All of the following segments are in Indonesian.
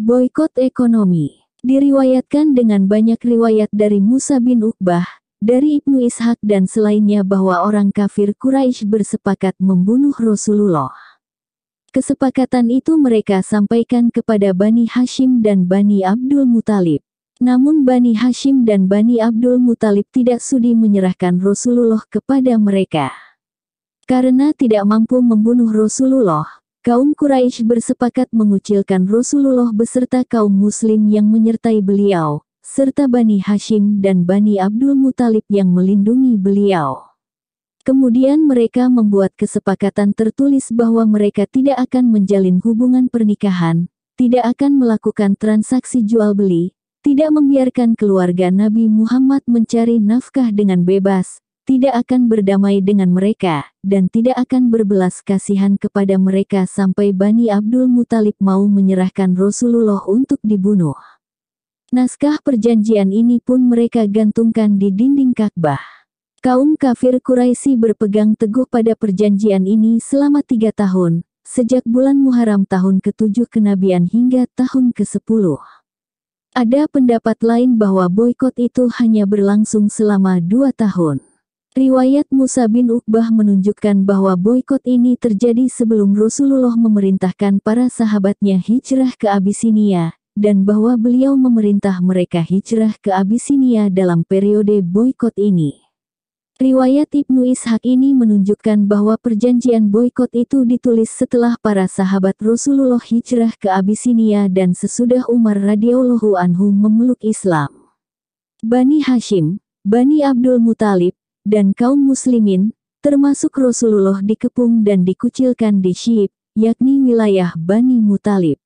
Boykot ekonomi diriwayatkan dengan banyak riwayat dari Musa bin Uqbah, dari Ibnu Ishaq dan selainnya bahwa orang kafir Quraisy bersepakat membunuh Rasulullah. Kesepakatan itu mereka sampaikan kepada Bani Hashim dan Bani Abdul Muthalib. Namun Bani Hashim dan Bani Abdul Muthalib tidak sudi menyerahkan Rasulullah kepada mereka. Karena tidak mampu membunuh Rasulullah, Kaum Quraisy bersepakat mengucilkan Rasulullah beserta kaum muslim yang menyertai beliau, serta Bani Hashim dan Bani Abdul Muthalib yang melindungi beliau. Kemudian mereka membuat kesepakatan tertulis bahwa mereka tidak akan menjalin hubungan pernikahan, tidak akan melakukan transaksi jual beli, tidak membiarkan keluarga Nabi Muhammad mencari nafkah dengan bebas, tidak akan berdamai dengan mereka, dan tidak akan berbelas kasihan kepada mereka sampai Bani Abdul Muthalib mau menyerahkan Rasulullah untuk dibunuh. Naskah perjanjian ini pun mereka gantungkan di dinding Ka'bah. Kaum kafir Quraisy berpegang teguh pada perjanjian ini selama tiga tahun, sejak bulan Muharram tahun ke-7 kenabian hingga tahun ke-10. Ada pendapat lain bahwa boykot itu hanya berlangsung selama dua tahun. Riwayat Musa bin Uqbah menunjukkan bahwa boykot ini terjadi sebelum Rasulullah memerintahkan para sahabatnya hijrah ke Abisinia, dan bahwa beliau memerintah mereka hijrah ke Abisinia dalam periode boykot ini. Riwayat Ibnu Ishaq ini menunjukkan bahwa perjanjian boykot itu ditulis setelah para sahabat Rasulullah hijrah ke Abisinia dan sesudah Umar radhiyallahu anhu memeluk Islam. Bani Hashim, Bani Abdul Muthalib, dan kaum muslimin, termasuk Rasulullah dikepung dan dikucilkan di Syib, yakni wilayah Bani Mutalib.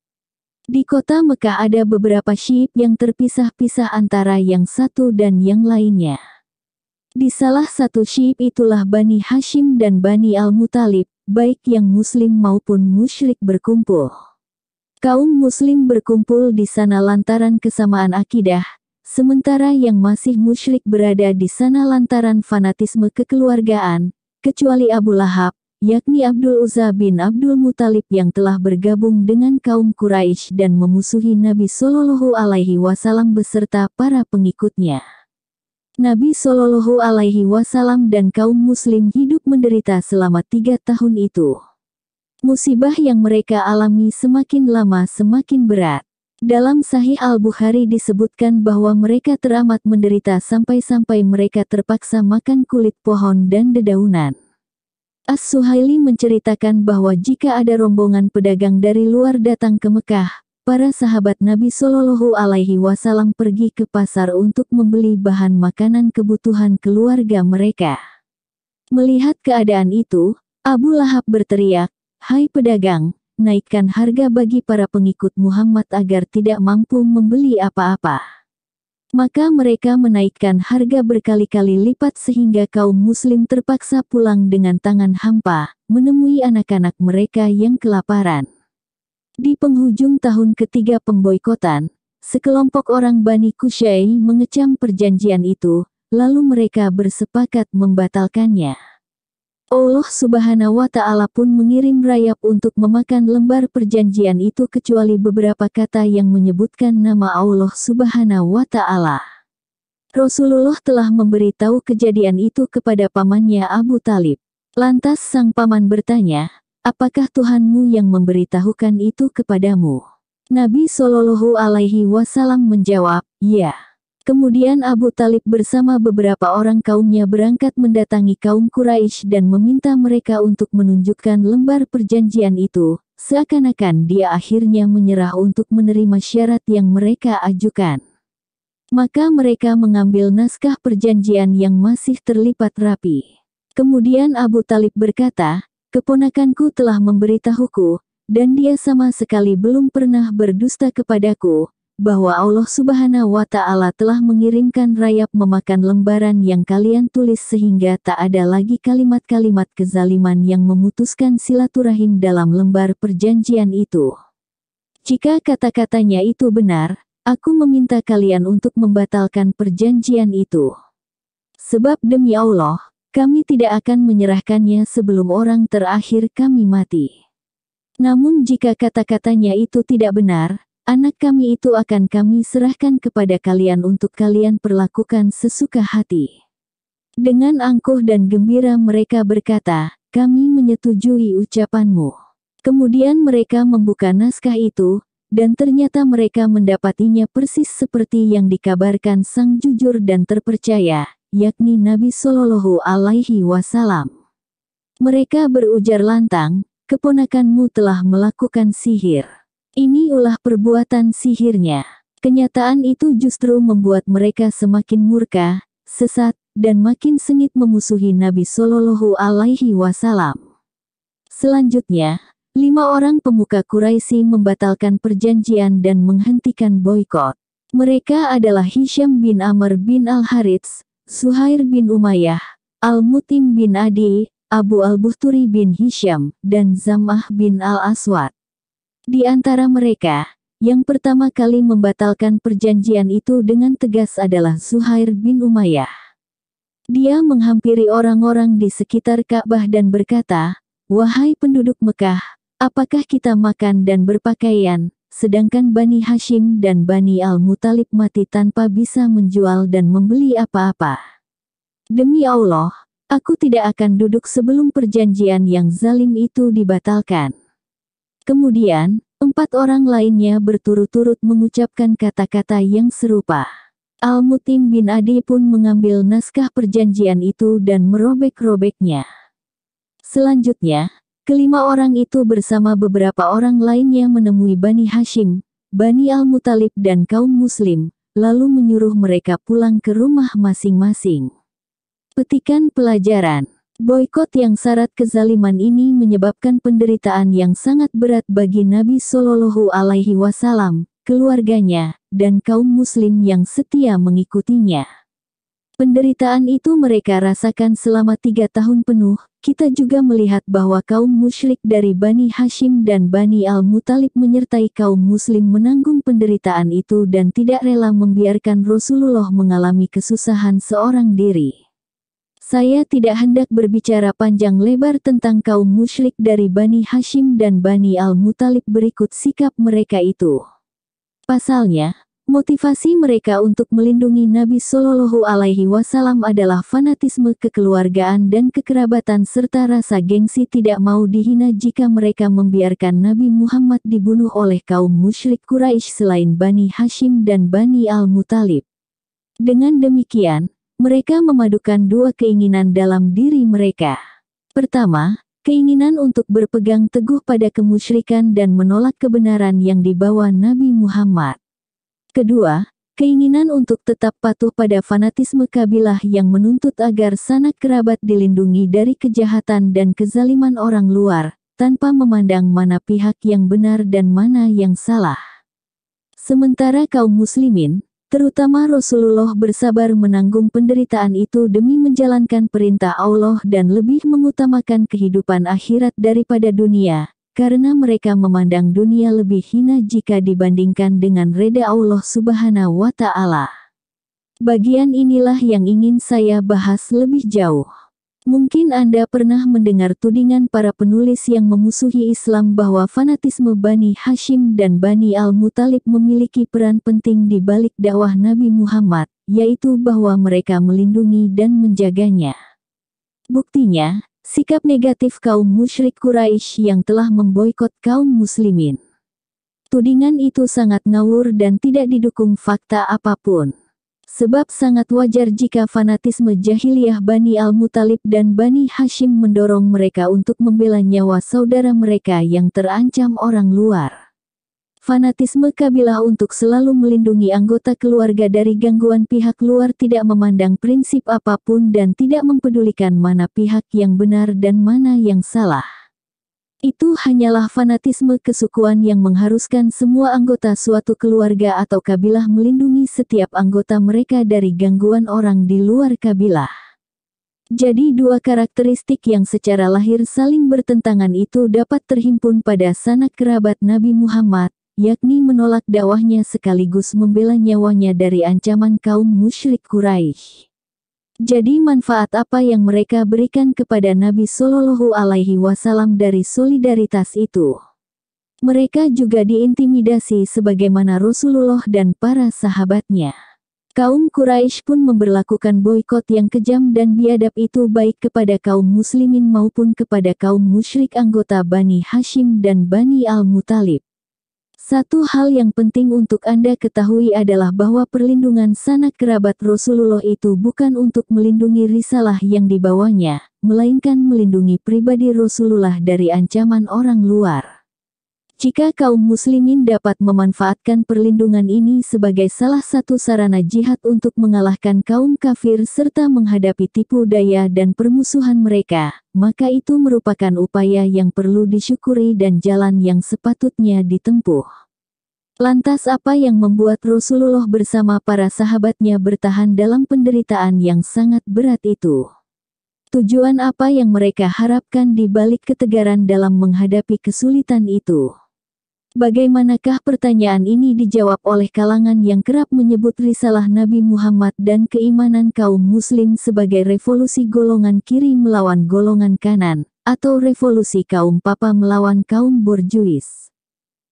Di kota Mekah ada beberapa Syib yang terpisah-pisah antara yang satu dan yang lainnya. Di salah satu Syib itulah Bani Hashim dan Bani Al-Mutalib, baik yang muslim maupun musyrik berkumpul. Kaum muslim berkumpul di sana lantaran kesamaan akidah, sementara yang masih musyrik berada di sana lantaran fanatisme kekeluargaan, kecuali Abu Lahab, yakni Abdul Uzza bin Abdul Muthalib yang telah bergabung dengan kaum Quraisy dan memusuhi Nabi Shallallahu alaihi wasallam beserta para pengikutnya. Nabi Shallallahu alaihi wasallam dan kaum muslim hidup menderita selama tiga tahun itu. Musibah yang mereka alami semakin lama semakin berat. Dalam Sahih Al-Bukhari disebutkan bahwa mereka teramat menderita sampai-sampai mereka terpaksa makan kulit pohon dan dedaunan. As-Suhaili menceritakan bahwa jika ada rombongan pedagang dari luar datang ke Mekah, para sahabat Nabi Shallallahu Alaihi Wasallam pergi ke pasar untuk membeli bahan makanan kebutuhan keluarga mereka. Melihat keadaan itu, Abu Lahab berteriak, "Hai pedagang, naikkan harga bagi para pengikut Muhammad agar tidak mampu membeli apa-apa. Maka mereka menaikkan harga berkali-kali lipat sehingga kaum muslim terpaksa pulang dengan tangan hampa, menemui anak-anak mereka yang kelaparan. Di penghujung tahun ketiga pemboikotan, sekelompok orang Bani Kusyai mengecam perjanjian itu, lalu mereka bersepakat membatalkannya. Allah subhanahu wa ta'ala pun mengirim rayap untuk memakan lembar perjanjian itu kecuali beberapa kata yang menyebutkan nama Allah subhanahu wa ta'ala. Rasulullah telah memberitahu kejadian itu kepada pamannya Abu Talib. Lantas sang paman bertanya, apakah Tuhanmu yang memberitahukan itu kepadamu? Nabi Shallallahu Alaihi Wasallam menjawab, ya. Kemudian Abu Talib bersama beberapa orang kaumnya berangkat mendatangi kaum Quraisy dan meminta mereka untuk menunjukkan lembar perjanjian itu, seakan-akan dia akhirnya menyerah untuk menerima syarat yang mereka ajukan. Maka mereka mengambil naskah perjanjian yang masih terlipat rapi. Kemudian Abu Talib berkata, keponakanku telah memberitahuku, dan dia sama sekali belum pernah berdusta kepadaku, bahwa Allah Subhanahu wa Ta'ala telah mengirimkan rayap memakan lembaran yang kalian tulis sehingga tak ada lagi kalimat-kalimat kezaliman yang memutuskan silaturahim dalam lembar perjanjian itu. Jika kata-katanya itu benar, aku meminta kalian untuk membatalkan perjanjian itu. Sebab demi Allah, kami tidak akan menyerahkannya sebelum orang terakhir kami mati. Namun jika kata-katanya itu tidak benar, Anak kami itu akan kami serahkan kepada kalian untuk kalian perlakukan sesuka hati. Dengan angkuh dan gembira mereka berkata, kami menyetujui ucapanmu. Kemudian mereka membuka naskah itu, dan ternyata mereka mendapatinya persis seperti yang dikabarkan sang jujur dan terpercaya, yakni Nabi Shallallahu Alaihi Wasallam. Mereka berujar lantang, keponakanmu telah melakukan sihir. Ini ulah perbuatan sihirnya. Kenyataan itu justru membuat mereka semakin murka, sesat, dan makin sengit memusuhi Nabi Shallallahu Alaihi Wasallam. Selanjutnya, lima orang pemuka Quraisy membatalkan perjanjian dan menghentikan boykot. Mereka adalah Hisham bin Amr bin Al-Harits, Suhair bin Umayyah, Al-Mutim bin Adi, Abu Al-Buhturi bin Hisham, dan Zamah bin Al-Aswad. Di antara mereka, yang pertama kali membatalkan perjanjian itu dengan tegas adalah Zuhair bin Umayyah. Dia menghampiri orang-orang di sekitar Ka'bah dan berkata, Wahai penduduk Mekah, apakah kita makan dan berpakaian, sedangkan Bani Hashim dan Bani Al-Mutalib mati tanpa bisa menjual dan membeli apa-apa. Demi Allah, aku tidak akan duduk sebelum perjanjian yang zalim itu dibatalkan. Kemudian, empat orang lainnya berturut-turut mengucapkan kata-kata yang serupa. Al-Mutim bin Adi pun mengambil naskah perjanjian itu dan merobek-robeknya. Selanjutnya, kelima orang itu bersama beberapa orang lainnya menemui Bani Hashim, Bani Al-Mutalib dan kaum Muslim, lalu menyuruh mereka pulang ke rumah masing-masing. Petikan pelajaran Boykot yang syarat kezaliman ini menyebabkan penderitaan yang sangat berat bagi Nabi Shallallahu Alaihi Wasallam, keluarganya, dan kaum muslim yang setia mengikutinya. Penderitaan itu mereka rasakan selama tiga tahun penuh. Kita juga melihat bahwa kaum musyrik dari Bani Hashim dan Bani Al-Mutalib menyertai kaum muslim menanggung penderitaan itu dan tidak rela membiarkan Rasulullah mengalami kesusahan seorang diri. Saya tidak hendak berbicara panjang lebar tentang kaum musyrik dari Bani Hashim dan Bani Al-Mutalib berikut sikap mereka itu. Pasalnya, motivasi mereka untuk melindungi Nabi Shallallahu Alaihi Wasallam adalah fanatisme kekeluargaan dan kekerabatan serta rasa gengsi tidak mau dihina jika mereka membiarkan Nabi Muhammad dibunuh oleh kaum musyrik Quraisy selain Bani Hashim dan Bani Al-Mutalib. Dengan demikian, mereka memadukan dua keinginan dalam diri mereka. Pertama, keinginan untuk berpegang teguh pada kemusyrikan dan menolak kebenaran yang dibawa Nabi Muhammad. Kedua, keinginan untuk tetap patuh pada fanatisme kabilah yang menuntut agar sanak kerabat dilindungi dari kejahatan dan kezaliman orang luar, tanpa memandang mana pihak yang benar dan mana yang salah. Sementara kaum muslimin, terutama Rasulullah bersabar menanggung penderitaan itu demi menjalankan perintah Allah dan lebih mengutamakan kehidupan akhirat daripada dunia, karena mereka memandang dunia lebih hina jika dibandingkan dengan reda Allah subhanahu wa ta'ala. Bagian inilah yang ingin saya bahas lebih jauh. Mungkin Anda pernah mendengar tudingan para penulis yang memusuhi Islam bahwa fanatisme Bani Hashim dan Bani Al-Mutalib memiliki peran penting di balik dakwah Nabi Muhammad, yaitu bahwa mereka melindungi dan menjaganya. Buktinya, sikap negatif kaum musyrik Quraisy yang telah memboikot kaum muslimin. Tudingan itu sangat ngawur dan tidak didukung fakta apapun. Sebab sangat wajar jika fanatisme jahiliyah Bani Al-Mutalib dan Bani Hashim mendorong mereka untuk membela nyawa saudara mereka yang terancam orang luar. Fanatisme kabilah untuk selalu melindungi anggota keluarga dari gangguan pihak luar tidak memandang prinsip apapun dan tidak mempedulikan mana pihak yang benar dan mana yang salah. Itu hanyalah fanatisme kesukuan yang mengharuskan semua anggota suatu keluarga atau kabilah melindungi setiap anggota mereka dari gangguan orang di luar kabilah. Jadi dua karakteristik yang secara lahir saling bertentangan itu dapat terhimpun pada sanak kerabat Nabi Muhammad, yakni menolak dakwahnya sekaligus membela nyawanya dari ancaman kaum musyrik Quraisy. Jadi manfaat apa yang mereka berikan kepada Nabi Shallallahu Alaihi Wasallam dari solidaritas itu? Mereka juga diintimidasi sebagaimana Rasulullah dan para sahabatnya. Kaum Quraisy pun memberlakukan boykot yang kejam dan biadab itu baik kepada kaum muslimin maupun kepada kaum musyrik anggota Bani Hashim dan Bani Al-Mutalib. Satu hal yang penting untuk Anda ketahui adalah bahwa perlindungan sanak kerabat Rasulullah itu bukan untuk melindungi risalah yang dibawanya, melainkan melindungi pribadi Rasulullah dari ancaman orang luar. Jika kaum muslimin dapat memanfaatkan perlindungan ini sebagai salah satu sarana jihad untuk mengalahkan kaum kafir serta menghadapi tipu daya dan permusuhan mereka, maka itu merupakan upaya yang perlu disyukuri dan jalan yang sepatutnya ditempuh. Lantas apa yang membuat Rasulullah bersama para sahabatnya bertahan dalam penderitaan yang sangat berat itu? Tujuan apa yang mereka harapkan di balik ketegaran dalam menghadapi kesulitan itu? Bagaimanakah pertanyaan ini dijawab oleh kalangan yang kerap menyebut risalah Nabi Muhammad dan keimanan kaum muslim sebagai revolusi golongan kiri melawan golongan kanan, atau revolusi kaum papa melawan kaum borjuis?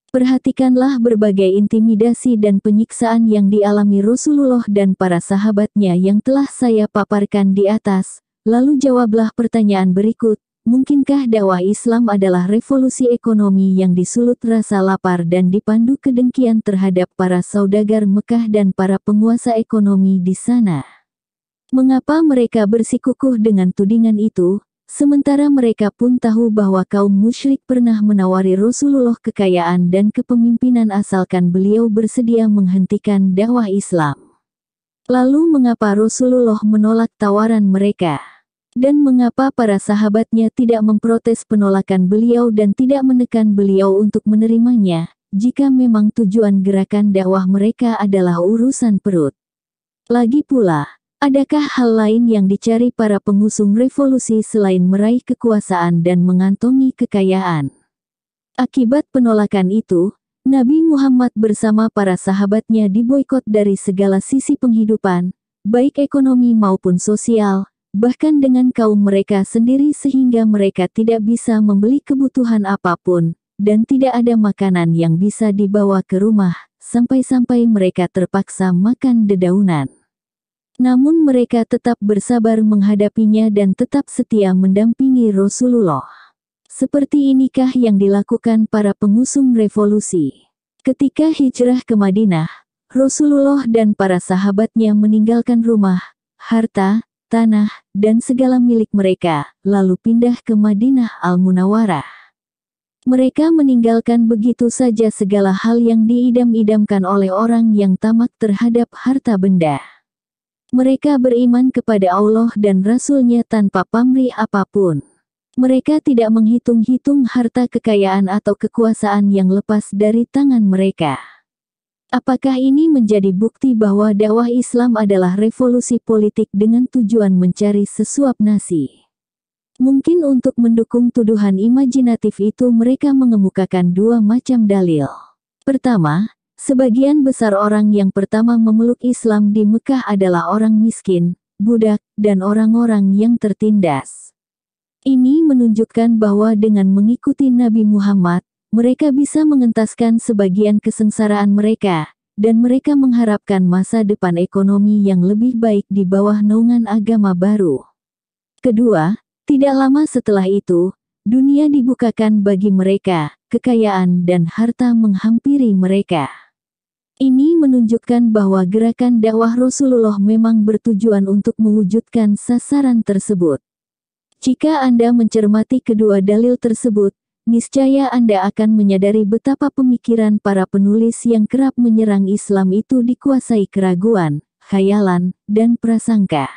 Perhatikanlah berbagai intimidasi dan penyiksaan yang dialami Rasulullah dan para sahabatnya yang telah saya paparkan di atas, lalu jawablah pertanyaan berikut, Mungkinkah dakwah Islam adalah revolusi ekonomi yang disulut rasa lapar dan dipandu kedengkian terhadap para saudagar Mekah dan para penguasa ekonomi di sana? Mengapa mereka bersikukuh dengan tudingan itu, sementara mereka pun tahu bahwa kaum musyrik pernah menawari Rasulullah kekayaan dan kepemimpinan asalkan beliau bersedia menghentikan dakwah Islam? Lalu mengapa Rasulullah menolak tawaran mereka? Dan mengapa para sahabatnya tidak memprotes penolakan beliau dan tidak menekan beliau untuk menerimanya, jika memang tujuan gerakan dakwah mereka adalah urusan perut. Lagi pula, Adakah hal lain yang dicari para pengusung revolusi selain meraih kekuasaan dan mengantongi kekayaan? Akibat penolakan itu, Nabi Muhammad bersama para sahabatnya diboykot dari segala sisi penghidupan, baik ekonomi maupun sosial, bahkan dengan kaum mereka sendiri sehingga mereka tidak bisa membeli kebutuhan apapun, dan tidak ada makanan yang bisa dibawa ke rumah, sampai-sampai mereka terpaksa makan dedaunan. Namun mereka tetap bersabar menghadapinya dan tetap setia mendampingi Rasulullah. Seperti inikah yang dilakukan para pengusung revolusi. Ketika hijrah ke Madinah, Rasulullah dan para sahabatnya meninggalkan rumah, harta, tanah, dan segala milik mereka, lalu pindah ke Madinah Al-Munawarah. Mereka meninggalkan begitu saja segala hal yang diidam-idamkan oleh orang yang tamak terhadap harta benda. Mereka beriman kepada Allah dan Rasulnya tanpa pamri apapun. Mereka tidak menghitung-hitung harta kekayaan atau kekuasaan yang lepas dari tangan mereka. Apakah ini menjadi bukti bahwa dakwah Islam adalah revolusi politik dengan tujuan mencari sesuap nasi? Mungkin untuk mendukung tuduhan imajinatif itu mereka mengemukakan dua macam dalil. Pertama, sebagian besar orang yang pertama memeluk Islam di Mekah adalah orang miskin, budak, dan orang-orang yang tertindas. Ini menunjukkan bahwa dengan mengikuti Nabi Muhammad, mereka bisa mengentaskan sebagian kesengsaraan mereka, dan mereka mengharapkan masa depan ekonomi yang lebih baik di bawah naungan agama baru. Kedua, tidak lama setelah itu, dunia dibukakan bagi mereka, kekayaan dan harta menghampiri mereka. Ini menunjukkan bahwa gerakan dakwah Rasulullah memang bertujuan untuk mewujudkan sasaran tersebut. Jika Anda mencermati kedua dalil tersebut, niscaya Anda akan menyadari betapa pemikiran para penulis yang kerap menyerang Islam itu dikuasai keraguan, khayalan, dan prasangka.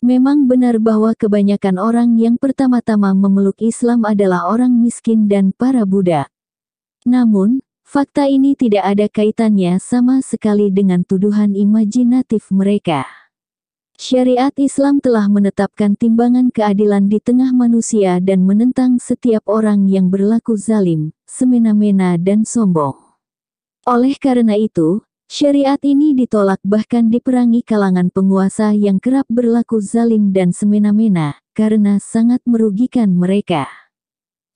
Memang benar bahwa kebanyakan orang yang pertama-tama memeluk Islam adalah orang miskin dan para budak. Namun, fakta ini tidak ada kaitannya sama sekali dengan tuduhan imajinatif mereka. Syariat Islam telah menetapkan timbangan keadilan di tengah manusia dan menentang setiap orang yang berlaku zalim, semena-mena dan sombong. Oleh karena itu, syariat ini ditolak bahkan diperangi kalangan penguasa yang kerap berlaku zalim dan semena-mena, karena sangat merugikan mereka.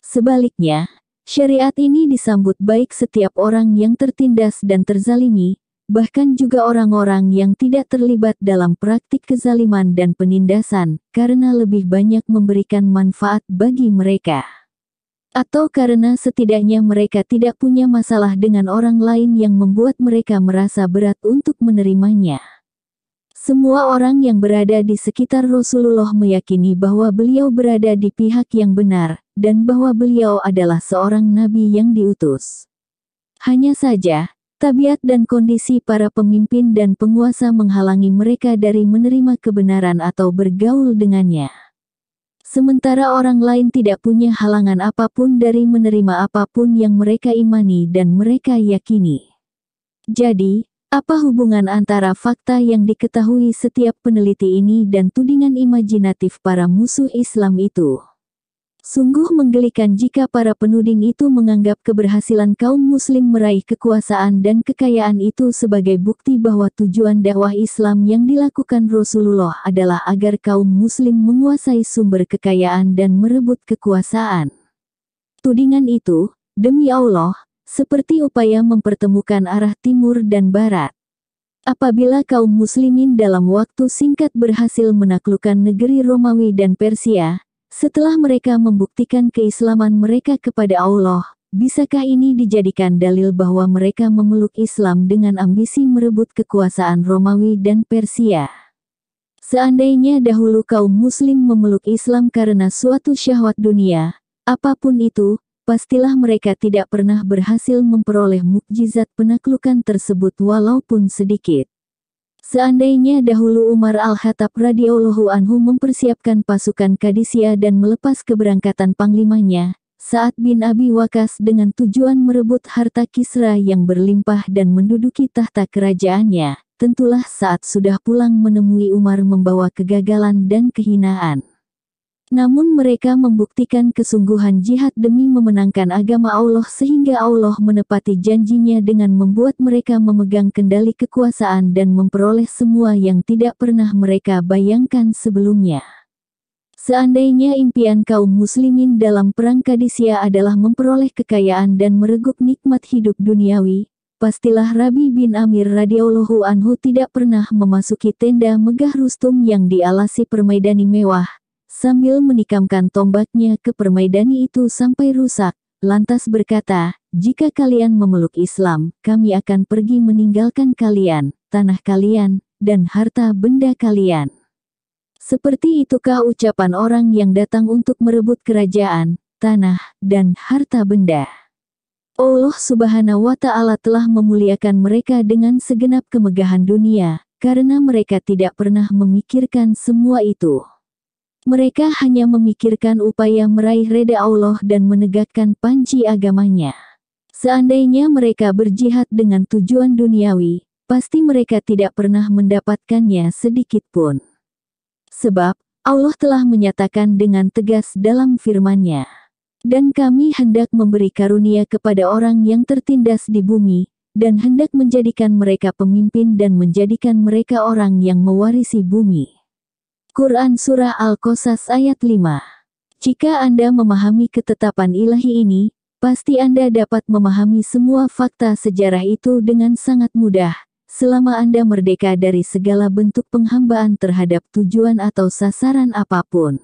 Sebaliknya, syariat ini disambut baik setiap orang yang tertindas dan terzalimi, bahkan juga orang-orang yang tidak terlibat dalam praktik kezaliman dan penindasan, karena lebih banyak memberikan manfaat bagi mereka. Atau karena setidaknya mereka tidak punya masalah dengan orang lain yang membuat mereka merasa berat untuk menerimanya. Semua orang yang berada di sekitar Rasulullah meyakini bahwa beliau berada di pihak yang benar, dan bahwa beliau adalah seorang nabi yang diutus. Hanya saja, Tabiat dan kondisi para pemimpin dan penguasa menghalangi mereka dari menerima kebenaran atau bergaul dengannya. Sementara orang lain tidak punya halangan apapun dari menerima apapun yang mereka imani dan mereka yakini. Jadi, apa hubungan antara fakta yang diketahui setiap peneliti ini dan tudingan imajinatif para musuh Islam itu? Sungguh menggelikan jika para penuding itu menganggap keberhasilan kaum muslim meraih kekuasaan dan kekayaan itu sebagai bukti bahwa tujuan dakwah Islam yang dilakukan Rasulullah adalah agar kaum muslim menguasai sumber kekayaan dan merebut kekuasaan. Tudingan itu, demi Allah, seperti upaya mempertemukan arah timur dan barat. Apabila kaum muslimin dalam waktu singkat berhasil menaklukkan negeri Romawi dan Persia, setelah mereka membuktikan keislaman mereka kepada Allah, bisakah ini dijadikan dalil bahwa mereka memeluk Islam dengan ambisi merebut kekuasaan Romawi dan Persia? Seandainya dahulu kaum Muslim memeluk Islam karena suatu syahwat dunia, apapun itu, pastilah mereka tidak pernah berhasil memperoleh mukjizat penaklukan tersebut walaupun sedikit. Seandainya dahulu Umar Al-Khattab radhiyallahu anhu mempersiapkan pasukan Kadisia dan melepas keberangkatan panglimanya, saat bin Abi Wakas dengan tujuan merebut harta Kisra yang berlimpah dan menduduki tahta kerajaannya, tentulah saat sudah pulang menemui Umar membawa kegagalan dan kehinaan. Namun mereka membuktikan kesungguhan jihad demi memenangkan agama Allah sehingga Allah menepati janjinya dengan membuat mereka memegang kendali kekuasaan dan memperoleh semua yang tidak pernah mereka bayangkan sebelumnya. Seandainya impian kaum muslimin dalam perang Kadisia adalah memperoleh kekayaan dan mereguk nikmat hidup duniawi, pastilah Rabi bin Amir radhiyallahu anhu tidak pernah memasuki tenda megah Rustum yang dialasi permaidani mewah, sambil menikamkan tombaknya ke permaidani itu sampai rusak, lantas berkata, jika kalian memeluk Islam, kami akan pergi meninggalkan kalian, tanah kalian, dan harta benda kalian. Seperti itukah ucapan orang yang datang untuk merebut kerajaan, tanah, dan harta benda. Allah subhanahu wa ta'ala telah memuliakan mereka dengan segenap kemegahan dunia, karena mereka tidak pernah memikirkan semua itu. Mereka hanya memikirkan upaya meraih reda Allah dan menegakkan panci agamanya. Seandainya mereka berjihad dengan tujuan duniawi, pasti mereka tidak pernah mendapatkannya sedikit pun. Sebab, Allah telah menyatakan dengan tegas dalam firman-Nya. Dan kami hendak memberi karunia kepada orang yang tertindas di bumi, dan hendak menjadikan mereka pemimpin dan menjadikan mereka orang yang mewarisi bumi. Quran Surah Al-Qasas ayat 5 Jika Anda memahami ketetapan ilahi ini, pasti Anda dapat memahami semua fakta sejarah itu dengan sangat mudah, selama Anda merdeka dari segala bentuk penghambaan terhadap tujuan atau sasaran apapun.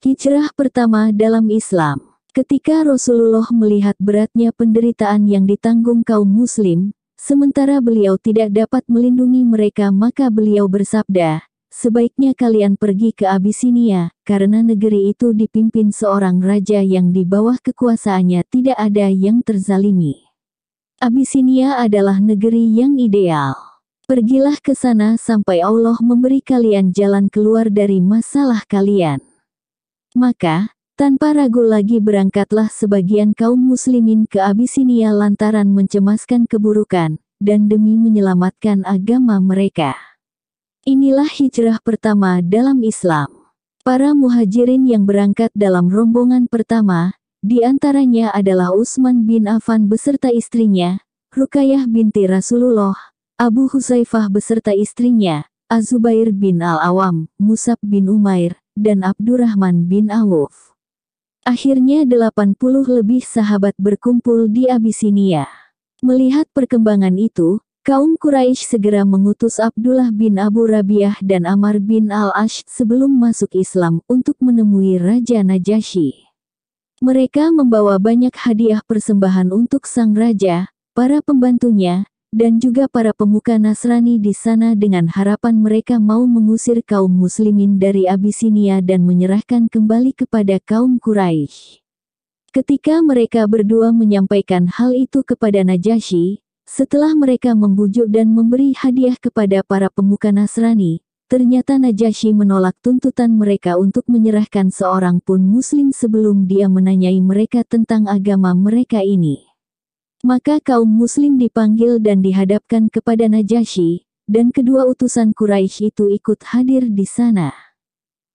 Hijrah pertama dalam Islam Ketika Rasulullah melihat beratnya penderitaan yang ditanggung kaum Muslim, sementara beliau tidak dapat melindungi mereka, maka beliau bersabda, Sebaiknya kalian pergi ke Abisinia, karena negeri itu dipimpin seorang raja yang di bawah kekuasaannya tidak ada yang terzalimi. Abisinia adalah negeri yang ideal. Pergilah ke sana sampai Allah memberi kalian jalan keluar dari masalah kalian. Maka, tanpa ragu lagi berangkatlah sebagian kaum muslimin ke Abisinia lantaran mencemaskan keburukan, dan demi menyelamatkan agama mereka. Inilah hijrah pertama dalam Islam. Para muhajirin yang berangkat dalam rombongan pertama, di antaranya adalah Utsman bin Affan beserta istrinya, Rukayah binti Rasulullah, Abu Husayfah beserta istrinya, Azubair bin Al-Awam, Musab bin Umair, dan Abdurrahman bin Auf. Akhirnya 80 lebih sahabat berkumpul di Abisinia. Melihat perkembangan itu, Kaum Quraisy segera mengutus Abdullah bin Abu Rabiah dan Amar bin Al-Ash sebelum masuk Islam untuk menemui Raja Najasyi. Mereka membawa banyak hadiah persembahan untuk sang raja, para pembantunya, dan juga para pemuka Nasrani di sana dengan harapan mereka mau mengusir kaum muslimin dari Abisinia dan menyerahkan kembali kepada kaum Quraisy. Ketika mereka berdua menyampaikan hal itu kepada Najasyi, setelah mereka membujuk dan memberi hadiah kepada para pemuka Nasrani, ternyata Najasyi menolak tuntutan mereka untuk menyerahkan seorang pun muslim sebelum dia menanyai mereka tentang agama mereka ini. Maka kaum muslim dipanggil dan dihadapkan kepada Najasyi, dan kedua utusan Quraisy itu ikut hadir di sana.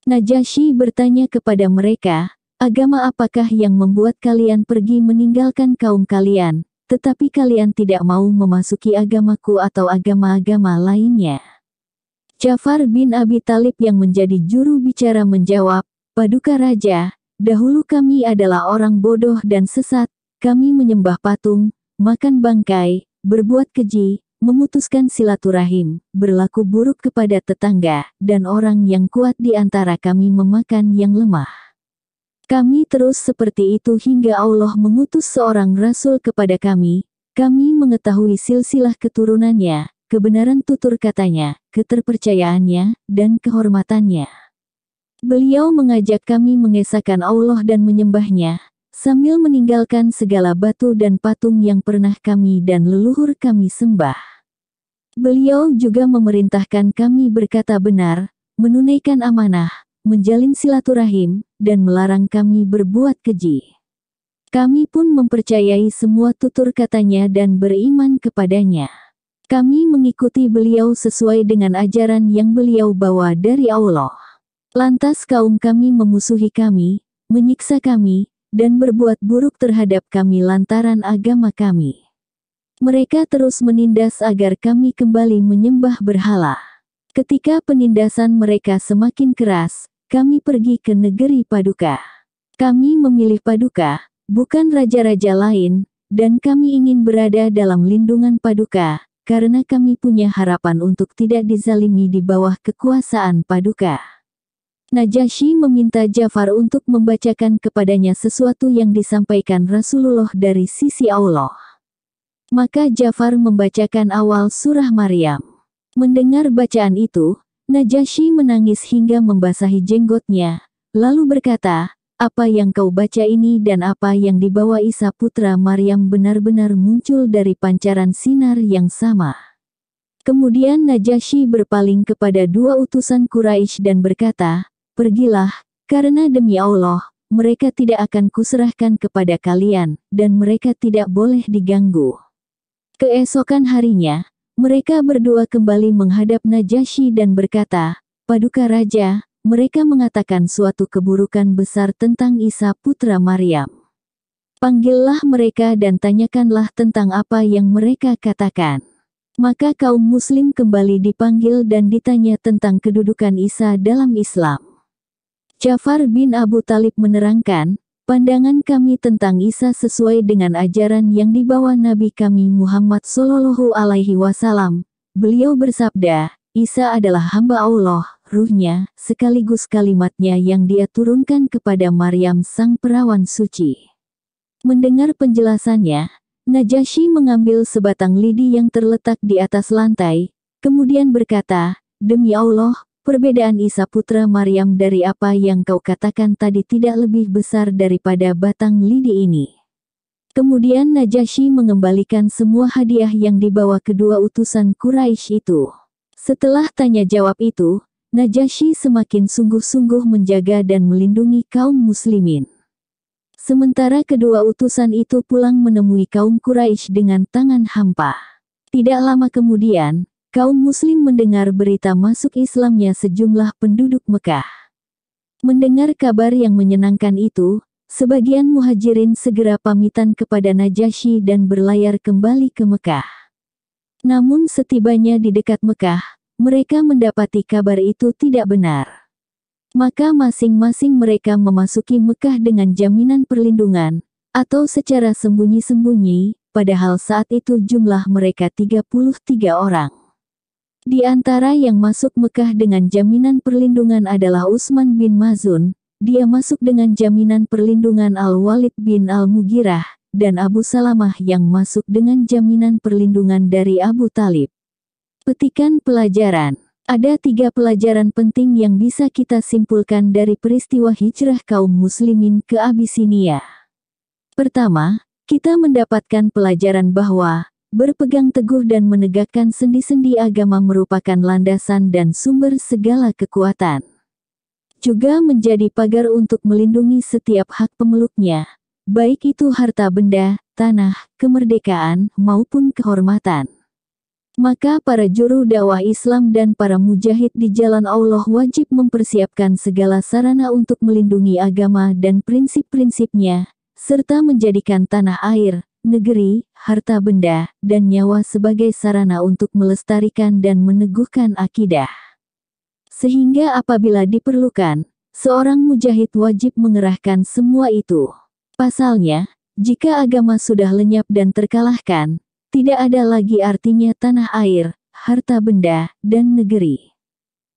Najasyi bertanya kepada mereka, agama apakah yang membuat kalian pergi meninggalkan kaum kalian, tetapi kalian tidak mau memasuki agamaku atau agama-agama lainnya. Jafar bin Abi Talib yang menjadi juru bicara menjawab, Paduka Raja, dahulu kami adalah orang bodoh dan sesat, kami menyembah patung, makan bangkai, berbuat keji, memutuskan silaturahim, berlaku buruk kepada tetangga, dan orang yang kuat di antara kami memakan yang lemah. Kami terus seperti itu hingga Allah mengutus seorang rasul kepada kami, kami mengetahui silsilah keturunannya, kebenaran tutur katanya, keterpercayaannya, dan kehormatannya. Beliau mengajak kami mengesahkan Allah dan menyembahnya, sambil meninggalkan segala batu dan patung yang pernah kami dan leluhur kami sembah. Beliau juga memerintahkan kami berkata benar, menunaikan amanah, menjalin silaturahim, dan melarang kami berbuat keji. Kami pun mempercayai semua tutur katanya dan beriman kepadanya. Kami mengikuti beliau sesuai dengan ajaran yang beliau bawa dari Allah. Lantas kaum kami memusuhi kami, menyiksa kami, dan berbuat buruk terhadap kami lantaran agama kami. Mereka terus menindas agar kami kembali menyembah berhala. Ketika penindasan mereka semakin keras, kami pergi ke negeri Paduka. Kami memilih Paduka, bukan raja-raja lain, dan kami ingin berada dalam lindungan Paduka, karena kami punya harapan untuk tidak dizalimi di bawah kekuasaan Paduka. Najasyi meminta Jafar untuk membacakan kepadanya sesuatu yang disampaikan Rasulullah dari sisi Allah. Maka Jafar membacakan awal surah Maryam. Mendengar bacaan itu, Najashi menangis hingga membasahi jenggotnya, lalu berkata, apa yang kau baca ini dan apa yang dibawa Isa Putra Maryam benar-benar muncul dari pancaran sinar yang sama. Kemudian Najashi berpaling kepada dua utusan Quraisy dan berkata, Pergilah, karena demi Allah, mereka tidak akan kuserahkan kepada kalian, dan mereka tidak boleh diganggu. Keesokan harinya, mereka berdua kembali menghadap Najasyi dan berkata, Paduka Raja, mereka mengatakan suatu keburukan besar tentang Isa putra Maryam. Panggillah mereka dan tanyakanlah tentang apa yang mereka katakan. Maka kaum muslim kembali dipanggil dan ditanya tentang kedudukan Isa dalam Islam. Jafar bin Abu Talib menerangkan, Pandangan kami tentang Isa sesuai dengan ajaran yang dibawa Nabi kami Muhammad Shallallahu Alaihi Wasallam. Beliau bersabda, Isa adalah hamba Allah, ruhnya, sekaligus kalimatnya yang dia turunkan kepada Maryam sang perawan suci. Mendengar penjelasannya, Najasyi mengambil sebatang lidi yang terletak di atas lantai, kemudian berkata, Demi Allah, Perbedaan Isa putra Maryam dari apa yang kau katakan tadi tidak lebih besar daripada batang lidi ini. Kemudian Najasyi mengembalikan semua hadiah yang dibawa kedua utusan Quraisy itu. Setelah tanya jawab itu, Najasyi semakin sungguh-sungguh menjaga dan melindungi kaum muslimin. Sementara kedua utusan itu pulang menemui kaum Quraisy dengan tangan hampa. Tidak lama kemudian, Kaum muslim mendengar berita masuk Islamnya sejumlah penduduk Mekah. Mendengar kabar yang menyenangkan itu, sebagian muhajirin segera pamitan kepada Najasyi dan berlayar kembali ke Mekah. Namun setibanya di dekat Mekah, mereka mendapati kabar itu tidak benar maka masing-masing mereka memasuki Mekah dengan jaminan perlindungan, atau secara sembunyi-sembunyi, padahal saat itu jumlah mereka 33 orang. Di antara yang masuk Mekah dengan jaminan perlindungan adalah Utsman bin Mazun, dia masuk dengan jaminan perlindungan Al-Walid bin al mugirah dan Abu Salamah yang masuk dengan jaminan perlindungan dari Abu Talib. Petikan pelajaran Ada tiga pelajaran penting yang bisa kita simpulkan dari peristiwa hijrah kaum muslimin ke Abisinia. Pertama, kita mendapatkan pelajaran bahwa Berpegang teguh dan menegakkan sendi-sendi agama merupakan landasan dan sumber segala kekuatan. Juga menjadi pagar untuk melindungi setiap hak pemeluknya, baik itu harta benda, tanah, kemerdekaan, maupun kehormatan. Maka para juru dakwah Islam dan para mujahid di jalan Allah wajib mempersiapkan segala sarana untuk melindungi agama dan prinsip-prinsipnya, serta menjadikan tanah air, negeri, harta benda, dan nyawa sebagai sarana untuk melestarikan dan meneguhkan akidah. Sehingga apabila diperlukan, seorang mujahid wajib mengerahkan semua itu. Pasalnya, jika agama sudah lenyap dan terkalahkan, tidak ada lagi artinya tanah air, harta benda, dan negeri.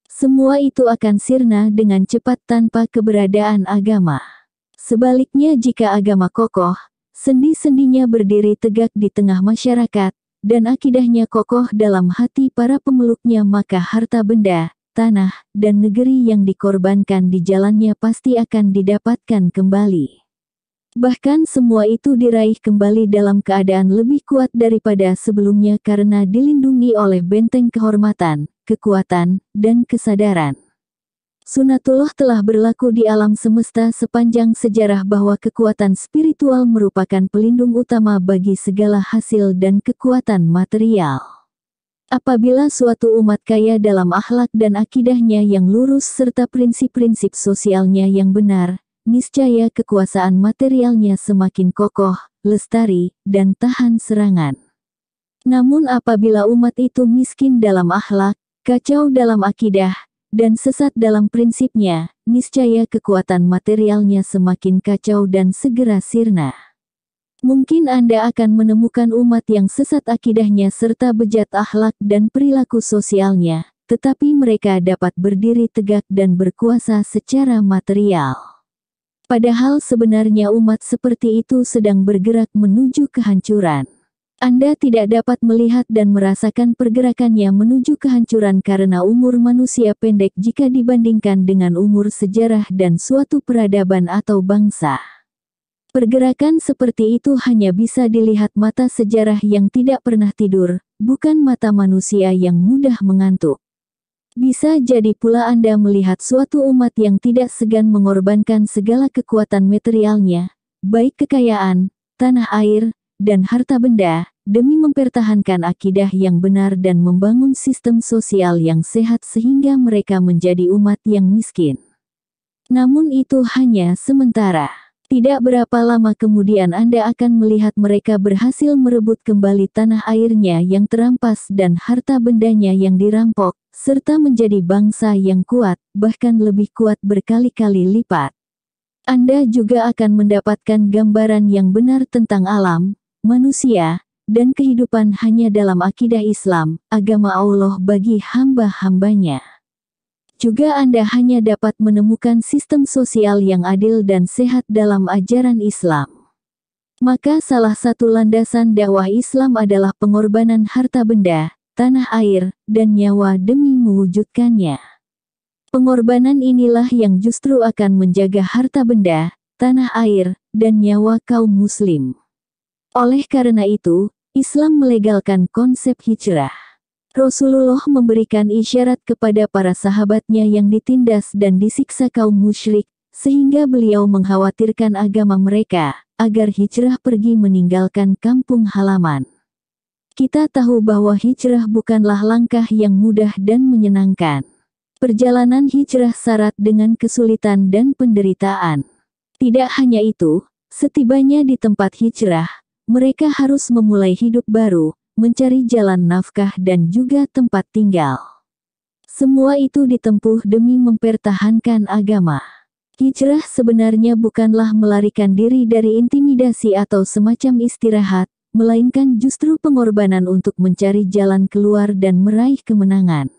Semua itu akan sirna dengan cepat tanpa keberadaan agama. Sebaliknya jika agama kokoh, sendi-sendinya berdiri tegak di tengah masyarakat, dan akidahnya kokoh dalam hati para pemeluknya maka harta benda, tanah, dan negeri yang dikorbankan di jalannya pasti akan didapatkan kembali. Bahkan semua itu diraih kembali dalam keadaan lebih kuat daripada sebelumnya karena dilindungi oleh benteng kehormatan, kekuatan, dan kesadaran. Sunatullah telah berlaku di alam semesta sepanjang sejarah bahwa kekuatan spiritual merupakan pelindung utama bagi segala hasil dan kekuatan material. Apabila suatu umat kaya dalam akhlak dan akidahnya yang lurus serta prinsip-prinsip sosialnya yang benar, niscaya kekuasaan materialnya semakin kokoh, lestari, dan tahan serangan. Namun apabila umat itu miskin dalam akhlak, kacau dalam akidah, dan sesat dalam prinsipnya, niscaya kekuatan materialnya semakin kacau dan segera sirna. Mungkin Anda akan menemukan umat yang sesat akidahnya serta bejat akhlak dan perilaku sosialnya, tetapi mereka dapat berdiri tegak dan berkuasa secara material. Padahal sebenarnya umat seperti itu sedang bergerak menuju kehancuran. Anda tidak dapat melihat dan merasakan pergerakannya menuju kehancuran karena umur manusia pendek jika dibandingkan dengan umur sejarah dan suatu peradaban atau bangsa. Pergerakan seperti itu hanya bisa dilihat mata sejarah yang tidak pernah tidur, bukan mata manusia yang mudah mengantuk. Bisa jadi pula Anda melihat suatu umat yang tidak segan mengorbankan segala kekuatan materialnya, baik kekayaan, tanah air, dan harta benda, demi mempertahankan akidah yang benar dan membangun sistem sosial yang sehat sehingga mereka menjadi umat yang miskin. Namun itu hanya sementara. Tidak berapa lama kemudian Anda akan melihat mereka berhasil merebut kembali tanah airnya yang terampas dan harta bendanya yang dirampok, serta menjadi bangsa yang kuat, bahkan lebih kuat berkali-kali lipat. Anda juga akan mendapatkan gambaran yang benar tentang alam, manusia, dan kehidupan hanya dalam akidah Islam, agama Allah bagi hamba-hambanya. Juga Anda hanya dapat menemukan sistem sosial yang adil dan sehat dalam ajaran Islam. Maka salah satu landasan dakwah Islam adalah pengorbanan harta benda, tanah air, dan nyawa demi mewujudkannya. Pengorbanan inilah yang justru akan menjaga harta benda, tanah air, dan nyawa kaum muslim. Oleh karena itu, Islam melegalkan konsep hijrah. Rasulullah memberikan isyarat kepada para sahabatnya yang ditindas dan disiksa kaum musyrik, sehingga beliau mengkhawatirkan agama mereka, agar hijrah pergi meninggalkan kampung halaman. Kita tahu bahwa hijrah bukanlah langkah yang mudah dan menyenangkan. Perjalanan hijrah syarat dengan kesulitan dan penderitaan. Tidak hanya itu, setibanya di tempat hijrah, mereka harus memulai hidup baru, mencari jalan nafkah dan juga tempat tinggal. Semua itu ditempuh demi mempertahankan agama. Hijrah sebenarnya bukanlah melarikan diri dari intimidasi atau semacam istirahat, melainkan justru pengorbanan untuk mencari jalan keluar dan meraih kemenangan.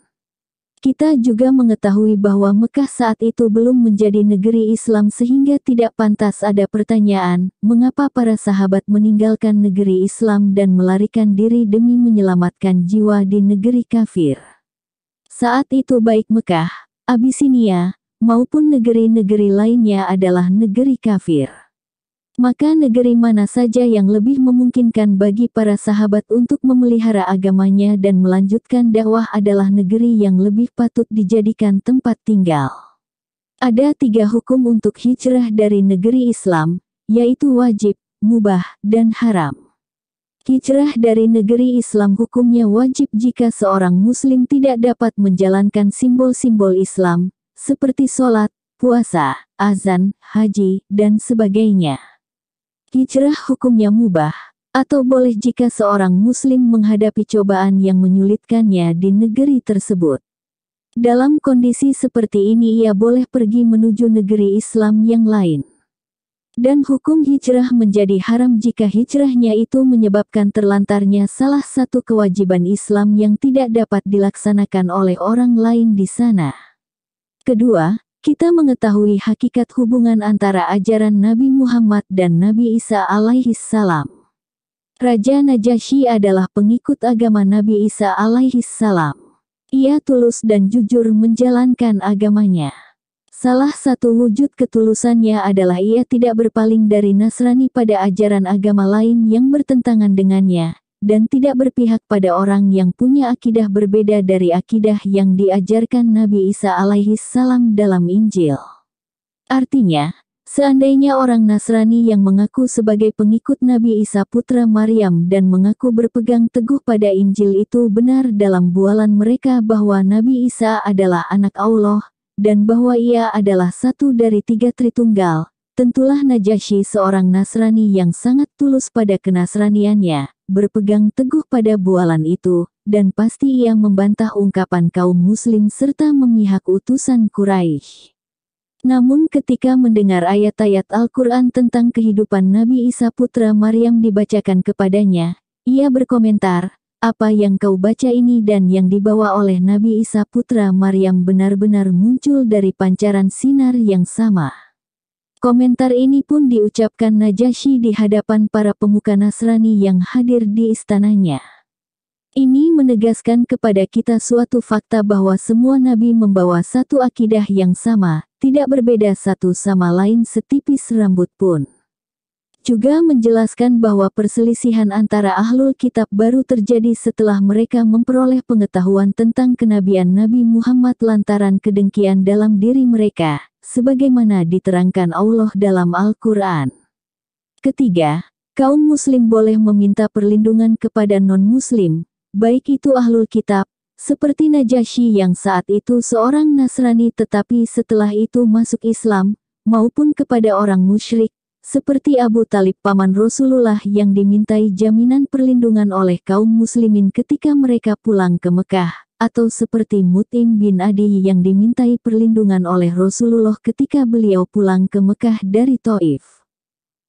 Kita juga mengetahui bahwa Mekah saat itu belum menjadi negeri Islam sehingga tidak pantas ada pertanyaan, mengapa para sahabat meninggalkan negeri Islam dan melarikan diri demi menyelamatkan jiwa di negeri kafir. Saat itu baik Mekah, Abisinia, maupun negeri-negeri lainnya adalah negeri kafir. Maka negeri mana saja yang lebih memungkinkan bagi para sahabat untuk memelihara agamanya dan melanjutkan dakwah adalah negeri yang lebih patut dijadikan tempat tinggal. Ada tiga hukum untuk hijrah dari negeri Islam, yaitu wajib, mubah, dan haram. Hijrah dari negeri Islam hukumnya wajib jika seorang muslim tidak dapat menjalankan simbol-simbol Islam, seperti sholat, puasa, azan, haji, dan sebagainya. Hijrah hukumnya mubah, atau boleh jika seorang muslim menghadapi cobaan yang menyulitkannya di negeri tersebut. Dalam kondisi seperti ini ia boleh pergi menuju negeri Islam yang lain. Dan hukum hijrah menjadi haram jika hijrahnya itu menyebabkan terlantarnya salah satu kewajiban Islam yang tidak dapat dilaksanakan oleh orang lain di sana. Kedua, kita mengetahui hakikat hubungan antara ajaran Nabi Muhammad dan Nabi Isa alaihi salam. Raja Najasyi adalah pengikut agama Nabi Isa alaihi salam. Ia tulus dan jujur menjalankan agamanya. Salah satu wujud ketulusannya adalah ia tidak berpaling dari Nasrani pada ajaran agama lain yang bertentangan dengannya, dan tidak berpihak pada orang yang punya akidah berbeda dari akidah yang diajarkan Nabi Isa alaihi salam dalam Injil. Artinya, seandainya orang Nasrani yang mengaku sebagai pengikut Nabi Isa putra Maryam dan mengaku berpegang teguh pada Injil itu benar dalam bualan mereka bahwa Nabi Isa adalah anak Allah, dan bahwa ia adalah satu dari tiga Tritunggal, tentulah Najasyi seorang Nasrani yang sangat tulus pada kenasraniannya, berpegang teguh pada bualan itu, dan pasti ia membantah ungkapan kaum muslim serta memihak utusan Quraisy. Namun ketika mendengar ayat-ayat Al-Quran tentang kehidupan Nabi Isa putra Maryam dibacakan kepadanya, ia berkomentar, apa yang kau baca ini dan yang dibawa oleh Nabi Isa putra Maryam benar-benar muncul dari pancaran sinar yang sama. Komentar ini pun diucapkan Najasyi di hadapan para pemuka Nasrani yang hadir di istananya. Ini menegaskan kepada kita suatu fakta bahwa semua nabi membawa satu akidah yang sama, tidak berbeda satu sama lain setipis rambut pun. Juga menjelaskan bahwa perselisihan antara ahlul kitab baru terjadi setelah mereka memperoleh pengetahuan tentang kenabian Nabi Muhammad lantaran kedengkian dalam diri mereka, sebagaimana diterangkan Allah dalam Al-Quran. Ketiga, kaum muslim boleh meminta perlindungan kepada non-muslim, baik itu ahlul kitab, seperti Najasyi yang saat itu seorang Nasrani tetapi setelah itu masuk Islam, maupun kepada orang musyrik, seperti Abu Talib paman Rasulullah yang dimintai jaminan perlindungan oleh kaum muslimin ketika mereka pulang ke Mekah atau seperti Mutim bin Adi yang dimintai perlindungan oleh Rasulullah ketika beliau pulang ke Mekah dari Taif.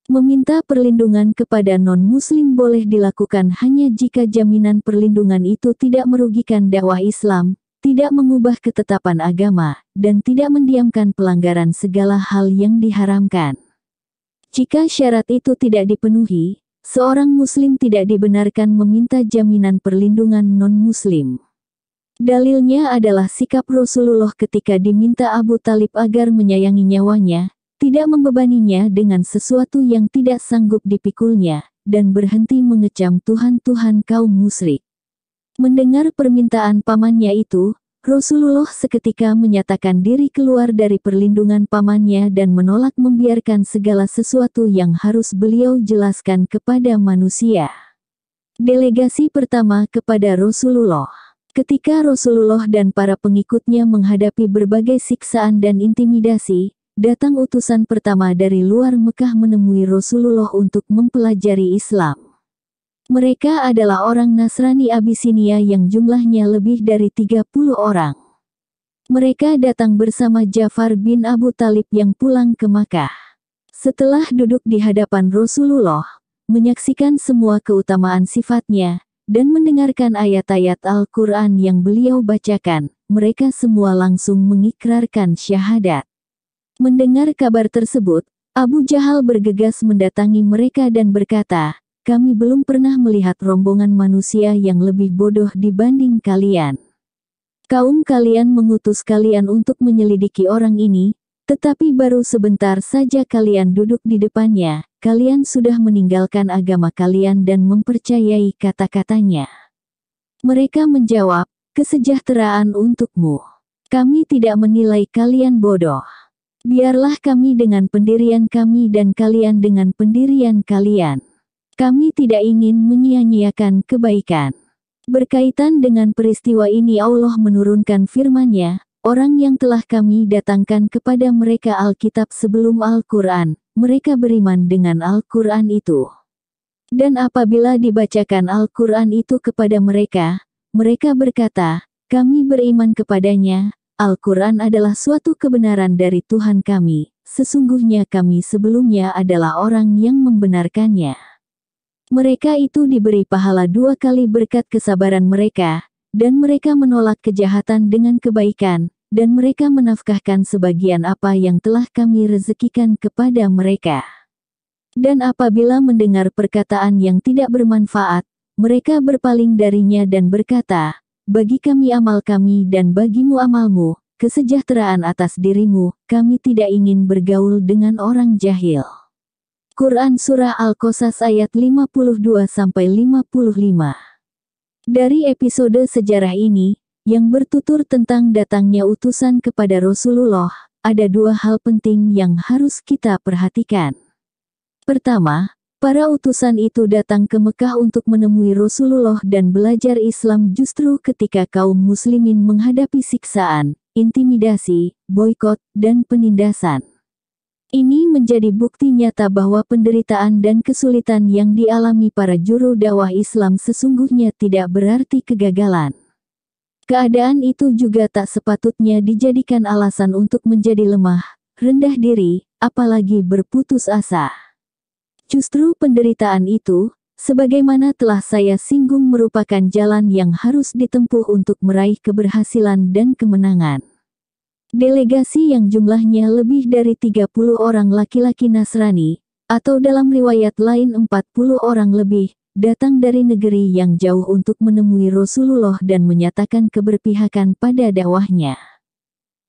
Meminta perlindungan kepada non-muslim boleh dilakukan hanya jika jaminan perlindungan itu tidak merugikan dakwah Islam, tidak mengubah ketetapan agama, dan tidak mendiamkan pelanggaran segala hal yang diharamkan. Jika syarat itu tidak dipenuhi, seorang muslim tidak dibenarkan meminta jaminan perlindungan non-muslim. Dalilnya adalah sikap Rasulullah ketika diminta Abu Talib agar menyayangi nyawanya, tidak membebaninya dengan sesuatu yang tidak sanggup dipikulnya, dan berhenti mengecam Tuhan-Tuhan kaum musyrik. Mendengar permintaan pamannya itu, Rasulullah seketika menyatakan diri keluar dari perlindungan pamannya dan menolak membiarkan segala sesuatu yang harus beliau jelaskan kepada manusia. Delegasi pertama kepada Rasulullah Ketika Rasulullah dan para pengikutnya menghadapi berbagai siksaan dan intimidasi, datang utusan pertama dari luar Mekah menemui Rasulullah untuk mempelajari Islam. Mereka adalah orang Nasrani Abisinia yang jumlahnya lebih dari 30 orang. Mereka datang bersama Jafar bin Abu Talib yang pulang ke Makkah. Setelah duduk di hadapan Rasulullah, menyaksikan semua keutamaan sifatnya, dan mendengarkan ayat-ayat Al-Quran yang beliau bacakan, mereka semua langsung mengikrarkan syahadat. Mendengar kabar tersebut, Abu Jahal bergegas mendatangi mereka dan berkata, kami belum pernah melihat rombongan manusia yang lebih bodoh dibanding kalian. Kaum kalian mengutus kalian untuk menyelidiki orang ini, tetapi baru sebentar saja kalian duduk di depannya, Kalian sudah meninggalkan agama kalian dan mempercayai kata-katanya. Mereka menjawab, kesejahteraan untukmu. Kami tidak menilai kalian bodoh. Biarlah kami dengan pendirian kami dan kalian dengan pendirian kalian. Kami tidak ingin menyia-nyiakan kebaikan. Berkaitan dengan peristiwa ini Allah menurunkan firman-Nya, orang yang telah kami datangkan kepada mereka Alkitab sebelum Al-Quran, mereka beriman dengan Al-Quran itu. Dan apabila dibacakan Al-Quran itu kepada mereka, mereka berkata, kami beriman kepadanya, Al-Quran adalah suatu kebenaran dari Tuhan kami, sesungguhnya kami sebelumnya adalah orang yang membenarkannya. Mereka itu diberi pahala dua kali berkat kesabaran mereka, dan mereka menolak kejahatan dengan kebaikan, dan mereka menafkahkan sebagian apa yang telah kami rezekikan kepada mereka. Dan apabila mendengar perkataan yang tidak bermanfaat, mereka berpaling darinya dan berkata, Bagi kami amal kami dan bagimu amalmu, kesejahteraan atas dirimu, kami tidak ingin bergaul dengan orang jahil. Quran Surah Al-Qasas ayat 52-55 Dari episode sejarah ini, yang bertutur tentang datangnya utusan kepada Rasulullah, ada dua hal penting yang harus kita perhatikan. Pertama, para utusan itu datang ke Mekah untuk menemui Rasulullah dan belajar Islam justru ketika kaum muslimin menghadapi siksaan, intimidasi, boykot, dan penindasan. Ini menjadi bukti nyata bahwa penderitaan dan kesulitan yang dialami para juru dakwah Islam sesungguhnya tidak berarti kegagalan. Keadaan itu juga tak sepatutnya dijadikan alasan untuk menjadi lemah, rendah diri, apalagi berputus asa. Justru penderitaan itu, sebagaimana telah saya singgung merupakan jalan yang harus ditempuh untuk meraih keberhasilan dan kemenangan. Delegasi yang jumlahnya lebih dari 30 orang laki-laki Nasrani, atau dalam riwayat lain 40 orang lebih, datang dari negeri yang jauh untuk menemui Rasulullah dan menyatakan keberpihakan pada dakwahnya.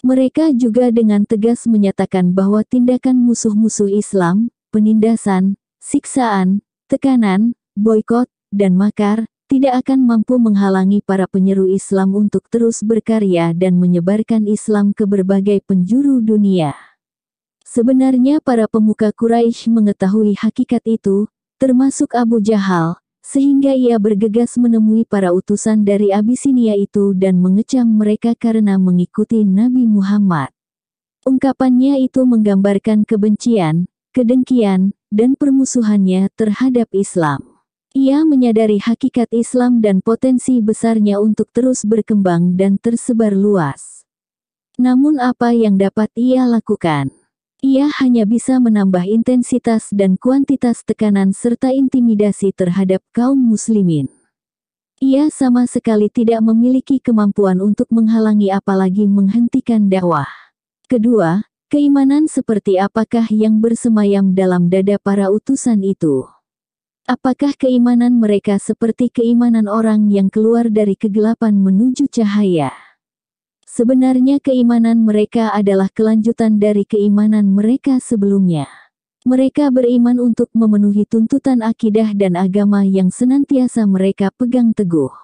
Mereka juga dengan tegas menyatakan bahwa tindakan musuh-musuh Islam, penindasan, siksaan, tekanan, boykot, dan makar, tidak akan mampu menghalangi para penyeru Islam untuk terus berkarya dan menyebarkan Islam ke berbagai penjuru dunia. Sebenarnya para pemuka Quraisy mengetahui hakikat itu, termasuk Abu Jahal, sehingga ia bergegas menemui para utusan dari Abisinia itu dan mengecam mereka karena mengikuti Nabi Muhammad. Ungkapannya itu menggambarkan kebencian, kedengkian, dan permusuhannya terhadap Islam. Ia menyadari hakikat Islam dan potensi besarnya untuk terus berkembang dan tersebar luas. Namun apa yang dapat ia lakukan? Ia hanya bisa menambah intensitas dan kuantitas tekanan serta intimidasi terhadap kaum muslimin. Ia sama sekali tidak memiliki kemampuan untuk menghalangi apalagi menghentikan dakwah. Kedua, keimanan seperti apakah yang bersemayam dalam dada para utusan itu? Apakah keimanan mereka seperti keimanan orang yang keluar dari kegelapan menuju cahaya? Sebenarnya keimanan mereka adalah kelanjutan dari keimanan mereka sebelumnya. Mereka beriman untuk memenuhi tuntutan akidah dan agama yang senantiasa mereka pegang teguh.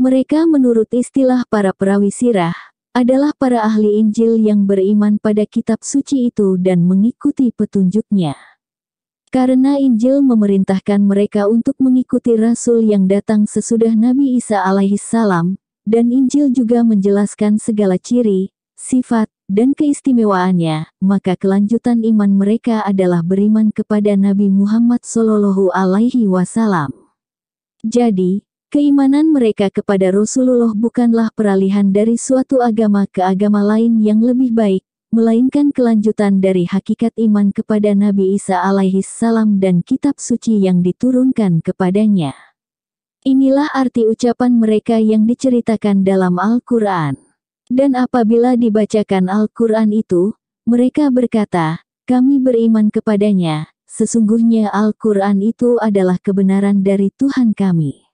Mereka menurut istilah para perawi sirah, adalah para ahli Injil yang beriman pada kitab suci itu dan mengikuti petunjuknya. Karena Injil memerintahkan mereka untuk mengikuti Rasul yang datang sesudah Nabi Isa alaihissalam, dan Injil juga menjelaskan segala ciri, sifat, dan keistimewaannya, maka kelanjutan iman mereka adalah beriman kepada Nabi Muhammad Shallallahu Alaihi Wasallam. Jadi, keimanan mereka kepada Rasulullah bukanlah peralihan dari suatu agama ke agama lain yang lebih baik, melainkan kelanjutan dari hakikat iman kepada Nabi Isa alaihi salam dan kitab suci yang diturunkan kepadanya. Inilah arti ucapan mereka yang diceritakan dalam Al-Quran. Dan apabila dibacakan Al-Quran itu, mereka berkata, kami beriman kepadanya, sesungguhnya Al-Quran itu adalah kebenaran dari Tuhan kami.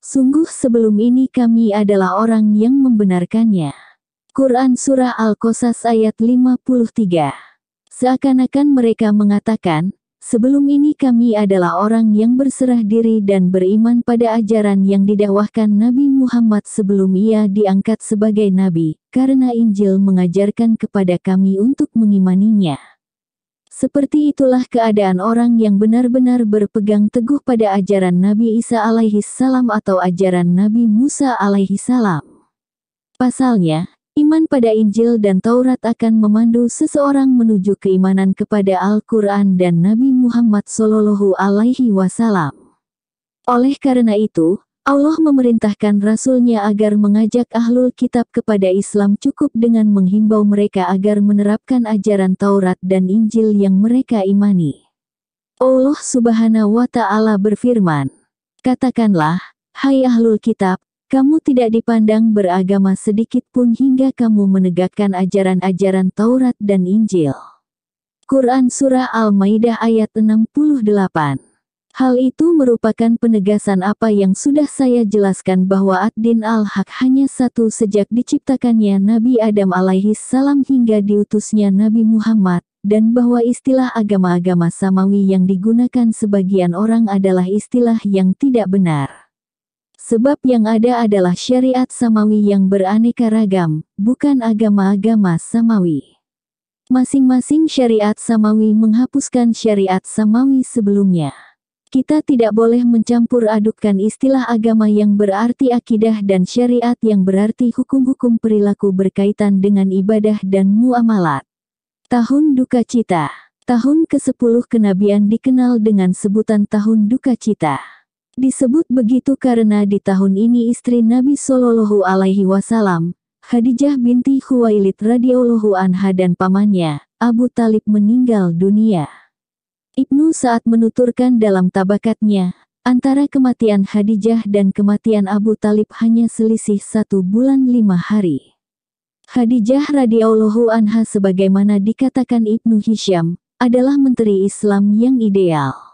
Sungguh sebelum ini kami adalah orang yang membenarkannya. Quran Surah Al-Qasas ayat 53 Seakan-akan mereka mengatakan, Sebelum ini kami adalah orang yang berserah diri dan beriman pada ajaran yang didakwahkan Nabi Muhammad sebelum ia diangkat sebagai nabi, karena Injil mengajarkan kepada kami untuk mengimaninya. Seperti itulah keadaan orang yang benar-benar berpegang teguh pada ajaran Nabi Isa alaihi salam atau ajaran Nabi Musa alaihi salam. Pasalnya, Iman pada Injil dan Taurat akan memandu seseorang menuju keimanan kepada Al-Quran dan Nabi Muhammad Sallallahu Alaihi Wasallam. Oleh karena itu, Allah memerintahkan Rasulnya agar mengajak ahlul kitab kepada Islam cukup dengan menghimbau mereka agar menerapkan ajaran Taurat dan Injil yang mereka imani. Allah subhanahu wa ta'ala berfirman, Katakanlah, hai ahlul kitab, kamu tidak dipandang beragama sedikit pun hingga kamu menegakkan ajaran-ajaran Taurat dan Injil. Quran Surah Al-Maidah ayat 68 Hal itu merupakan penegasan apa yang sudah saya jelaskan bahwa Ad-Din Al-Haq hanya satu sejak diciptakannya Nabi Adam alaihi salam hingga diutusnya Nabi Muhammad, dan bahwa istilah agama-agama samawi yang digunakan sebagian orang adalah istilah yang tidak benar. Sebab yang ada adalah syariat samawi yang beraneka ragam, bukan agama-agama samawi. Masing-masing syariat samawi menghapuskan syariat samawi sebelumnya. Kita tidak boleh mencampur adukkan istilah agama yang berarti akidah dan syariat yang berarti hukum-hukum perilaku berkaitan dengan ibadah dan muamalat. Tahun Duka Cita Tahun ke-10 kenabian dikenal dengan sebutan Tahun Duka Cita. Disebut begitu karena di tahun ini istri Nabi Shallallahu Alaihi Wasallam, Khadijah binti Khuwailid radhiyallahu anha dan pamannya, Abu Talib meninggal dunia. Ibnu saat menuturkan dalam tabakatnya, antara kematian Khadijah dan kematian Abu Talib hanya selisih satu bulan lima hari. Khadijah radhiyallahu anha sebagaimana dikatakan Ibnu Hisham, adalah menteri Islam yang ideal.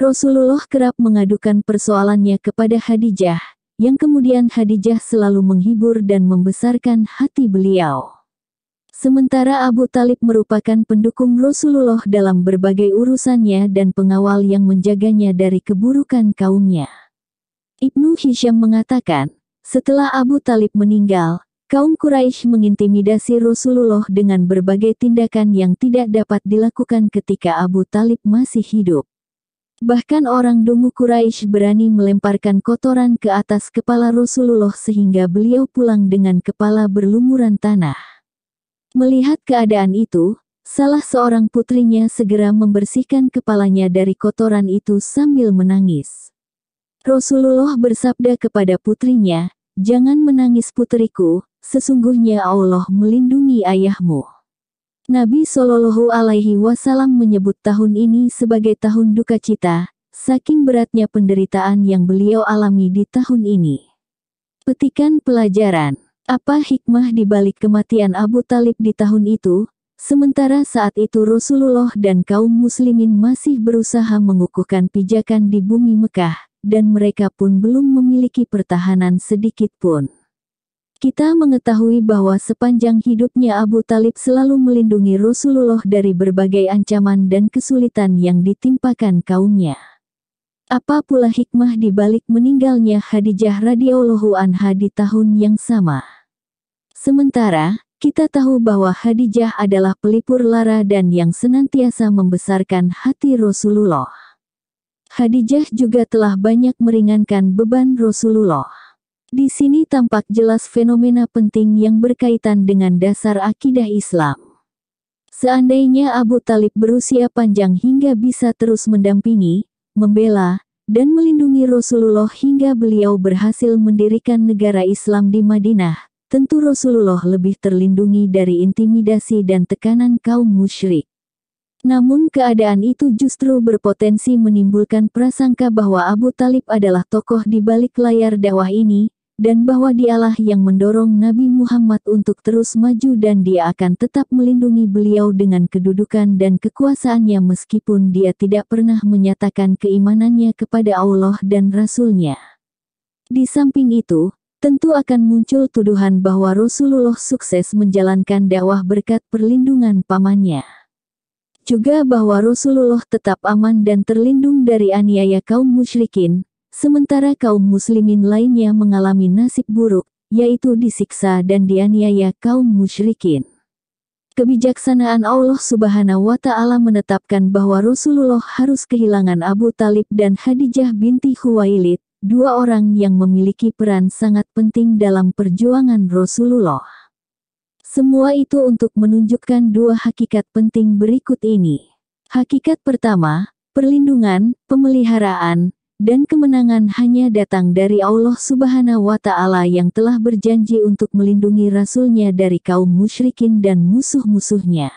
Rasulullah kerap mengadukan persoalannya kepada Khadijah, yang kemudian Khadijah selalu menghibur dan membesarkan hati beliau. Sementara Abu Talib merupakan pendukung Rasulullah dalam berbagai urusannya dan pengawal yang menjaganya dari keburukan kaumnya. Ibnu Hisham mengatakan, setelah Abu Talib meninggal, kaum Quraisy mengintimidasi Rasulullah dengan berbagai tindakan yang tidak dapat dilakukan ketika Abu Talib masih hidup. Bahkan orang dungu Quraisy berani melemparkan kotoran ke atas kepala Rasulullah sehingga beliau pulang dengan kepala berlumuran tanah. Melihat keadaan itu, salah seorang putrinya segera membersihkan kepalanya dari kotoran itu sambil menangis. Rasulullah bersabda kepada putrinya, "Jangan menangis putriku, sesungguhnya Allah melindungi ayahmu." Nabi Shallallahu Alaihi Wasallam menyebut tahun ini sebagai tahun duka cita, saking beratnya penderitaan yang beliau alami di tahun ini. Petikan pelajaran, apa hikmah di balik kematian Abu Talib di tahun itu, sementara saat itu Rasulullah dan kaum muslimin masih berusaha mengukuhkan pijakan di bumi Mekah, dan mereka pun belum memiliki pertahanan sedikit pun. Kita mengetahui bahwa sepanjang hidupnya Abu Talib selalu melindungi Rasulullah dari berbagai ancaman dan kesulitan yang ditimpakan kaumnya. Apa pula hikmah di balik meninggalnya Khadijah radhiyallahu anha di tahun yang sama? Sementara, kita tahu bahwa Khadijah adalah pelipur lara dan yang senantiasa membesarkan hati Rasulullah. Khadijah juga telah banyak meringankan beban Rasulullah. Di sini tampak jelas fenomena penting yang berkaitan dengan dasar akidah Islam. Seandainya Abu Talib berusia panjang hingga bisa terus mendampingi, membela, dan melindungi Rasulullah hingga beliau berhasil mendirikan negara Islam di Madinah, tentu Rasulullah lebih terlindungi dari intimidasi dan tekanan kaum musyrik. Namun keadaan itu justru berpotensi menimbulkan prasangka bahwa Abu Talib adalah tokoh di balik layar dakwah ini, dan bahwa dialah yang mendorong Nabi Muhammad untuk terus maju dan dia akan tetap melindungi beliau dengan kedudukan dan kekuasaannya meskipun dia tidak pernah menyatakan keimanannya kepada Allah dan Rasulnya. Di samping itu, tentu akan muncul tuduhan bahwa Rasulullah sukses menjalankan dakwah berkat perlindungan pamannya. Juga bahwa Rasulullah tetap aman dan terlindung dari aniaya kaum musyrikin, sementara kaum muslimin lainnya mengalami nasib buruk, yaitu disiksa dan dianiaya kaum musyrikin. Kebijaksanaan Allah Subhanahu wa Ta'ala menetapkan bahwa Rasulullah harus kehilangan Abu Talib dan Khadijah binti Khuwailid, dua orang yang memiliki peran sangat penting dalam perjuangan Rasulullah. Semua itu untuk menunjukkan dua hakikat penting berikut ini. Hakikat pertama, perlindungan, pemeliharaan, dan kemenangan hanya datang dari Allah Subhanahu wa Ta'ala yang telah berjanji untuk melindungi rasulnya dari kaum musyrikin dan musuh-musuhnya.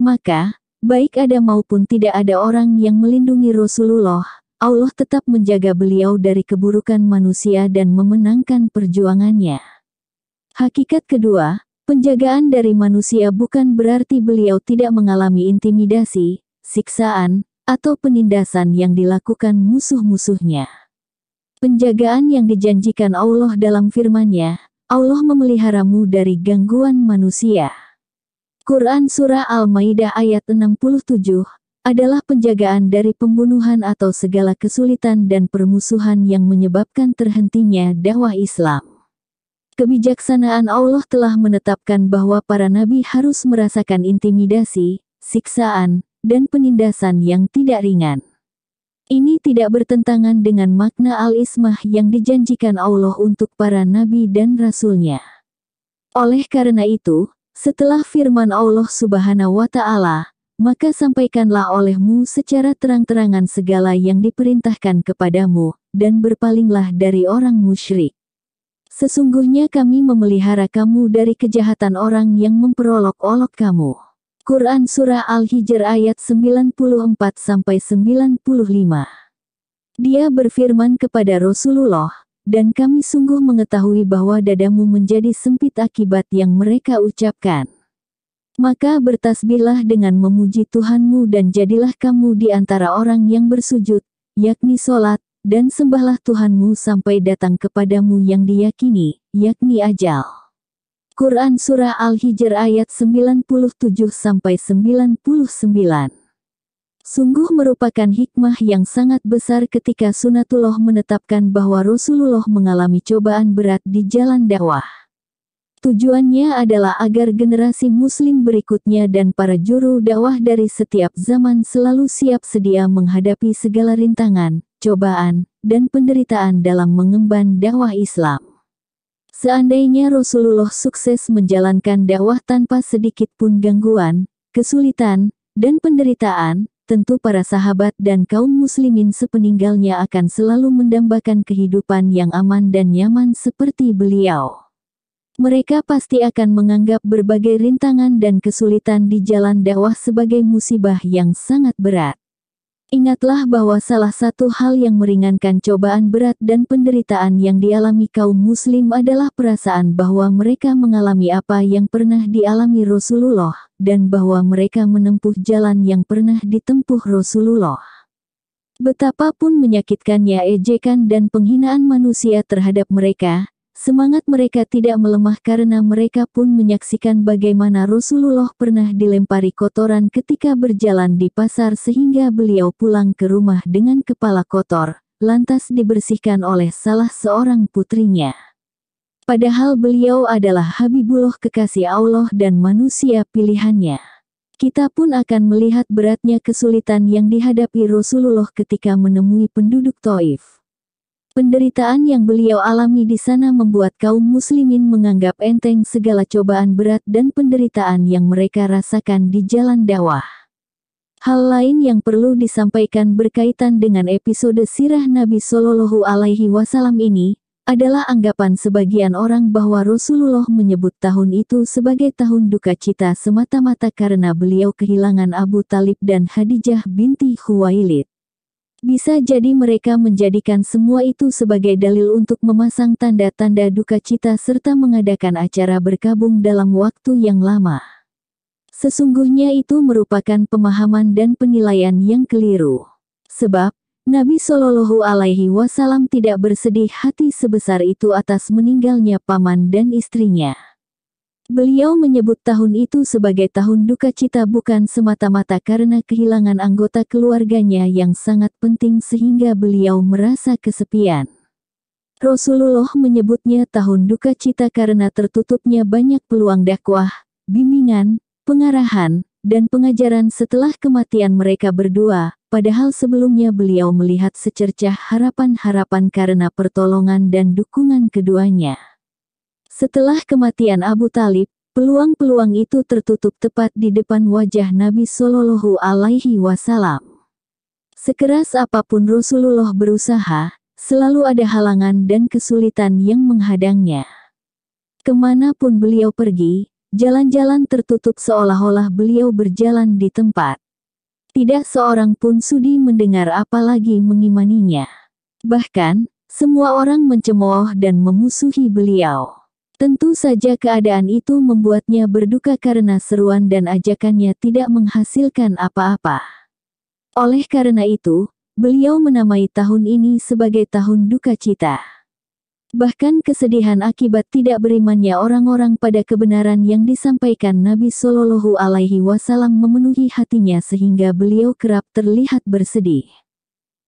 Maka, baik ada maupun tidak ada orang yang melindungi Rasulullah, Allah tetap menjaga beliau dari keburukan manusia dan memenangkan perjuangannya. Hakikat kedua, penjagaan dari manusia bukan berarti beliau tidak mengalami intimidasi, siksaan, atau penindasan yang dilakukan musuh-musuhnya. Penjagaan yang dijanjikan Allah dalam firman-Nya, Allah memeliharamu dari gangguan manusia. Quran Surah Al-Maidah ayat 67 adalah penjagaan dari pembunuhan atau segala kesulitan dan permusuhan yang menyebabkan terhentinya dakwah Islam. Kebijaksanaan Allah telah menetapkan bahwa para nabi harus merasakan intimidasi, siksaan, dan penindasan yang tidak ringan. Ini tidak bertentangan dengan makna al-ismah yang dijanjikan Allah untuk para nabi dan rasulnya. Oleh karena itu, setelah firman Allah subhanahu wa ta'ala, maka sampaikanlah olehmu secara terang-terangan segala yang diperintahkan kepadamu, dan berpalinglah dari orang musyrik. Sesungguhnya kami memelihara kamu dari kejahatan orang yang memperolok-olok kamu. Quran Surah Al-Hijr ayat 94-95 Dia berfirman kepada Rasulullah, dan kami sungguh mengetahui bahwa dadamu menjadi sempit akibat yang mereka ucapkan. Maka bertasbihlah dengan memuji Tuhanmu dan jadilah kamu di antara orang yang bersujud, yakni solat, dan sembahlah Tuhanmu sampai datang kepadamu yang diyakini, yakni ajal. Quran Surah Al-Hijr ayat 97-99 Sungguh merupakan hikmah yang sangat besar ketika Sunatullah menetapkan bahwa Rasulullah mengalami cobaan berat di jalan dakwah. Tujuannya adalah agar generasi muslim berikutnya dan para juru dakwah dari setiap zaman selalu siap sedia menghadapi segala rintangan, cobaan, dan penderitaan dalam mengemban dakwah Islam. Seandainya Rasulullah sukses menjalankan dakwah tanpa sedikit pun gangguan, kesulitan, dan penderitaan, tentu para sahabat dan kaum muslimin sepeninggalnya akan selalu mendambakan kehidupan yang aman dan nyaman seperti beliau. Mereka pasti akan menganggap berbagai rintangan dan kesulitan di jalan dakwah sebagai musibah yang sangat berat. Ingatlah bahwa salah satu hal yang meringankan cobaan berat dan penderitaan yang dialami kaum muslim adalah perasaan bahwa mereka mengalami apa yang pernah dialami Rasulullah, dan bahwa mereka menempuh jalan yang pernah ditempuh Rasulullah. Betapapun menyakitkannya ejekan dan penghinaan manusia terhadap mereka, Semangat mereka tidak melemah karena mereka pun menyaksikan bagaimana Rasulullah pernah dilempari kotoran ketika berjalan di pasar sehingga beliau pulang ke rumah dengan kepala kotor, lantas dibersihkan oleh salah seorang putrinya. Padahal beliau adalah Habibullah kekasih Allah dan manusia pilihannya. Kita pun akan melihat beratnya kesulitan yang dihadapi Rasulullah ketika menemui penduduk Taif. Penderitaan yang beliau alami di sana membuat kaum muslimin menganggap enteng segala cobaan berat dan penderitaan yang mereka rasakan di jalan dakwah. Hal lain yang perlu disampaikan berkaitan dengan episode sirah Nabi Shallallahu alaihi wasallam ini adalah anggapan sebagian orang bahwa Rasulullah menyebut tahun itu sebagai tahun duka cita semata-mata karena beliau kehilangan Abu Talib dan Khadijah binti Khuwailid. Bisa jadi mereka menjadikan semua itu sebagai dalil untuk memasang tanda-tanda duka cita serta mengadakan acara berkabung dalam waktu yang lama. Sesungguhnya itu merupakan pemahaman dan penilaian yang keliru. Sebab, Nabi Shallallahu Alaihi Wasallam tidak bersedih hati sebesar itu atas meninggalnya paman dan istrinya. Beliau menyebut tahun itu sebagai tahun duka cita bukan semata-mata karena kehilangan anggota keluarganya yang sangat penting sehingga beliau merasa kesepian. Rasulullah menyebutnya tahun duka cita karena tertutupnya banyak peluang dakwah, bimbingan, pengarahan, dan pengajaran setelah kematian mereka berdua, padahal sebelumnya beliau melihat secercah harapan-harapan karena pertolongan dan dukungan keduanya. Setelah kematian Abu Talib, peluang-peluang itu tertutup tepat di depan wajah Nabi Shallallahu Alaihi Wasallam. Sekeras apapun Rasulullah berusaha, selalu ada halangan dan kesulitan yang menghadangnya. Kemanapun beliau pergi, jalan-jalan tertutup seolah-olah beliau berjalan di tempat. Tidak seorang pun sudi mendengar apalagi mengimaninya. Bahkan, semua orang mencemooh dan memusuhi beliau. Tentu saja keadaan itu membuatnya berduka karena seruan dan ajakannya tidak menghasilkan apa-apa. Oleh karena itu, beliau menamai tahun ini sebagai tahun duka cita. Bahkan kesedihan akibat tidak berimannya orang-orang pada kebenaran yang disampaikan Nabi Shallallahu Alaihi Wasallam memenuhi hatinya sehingga beliau kerap terlihat bersedih.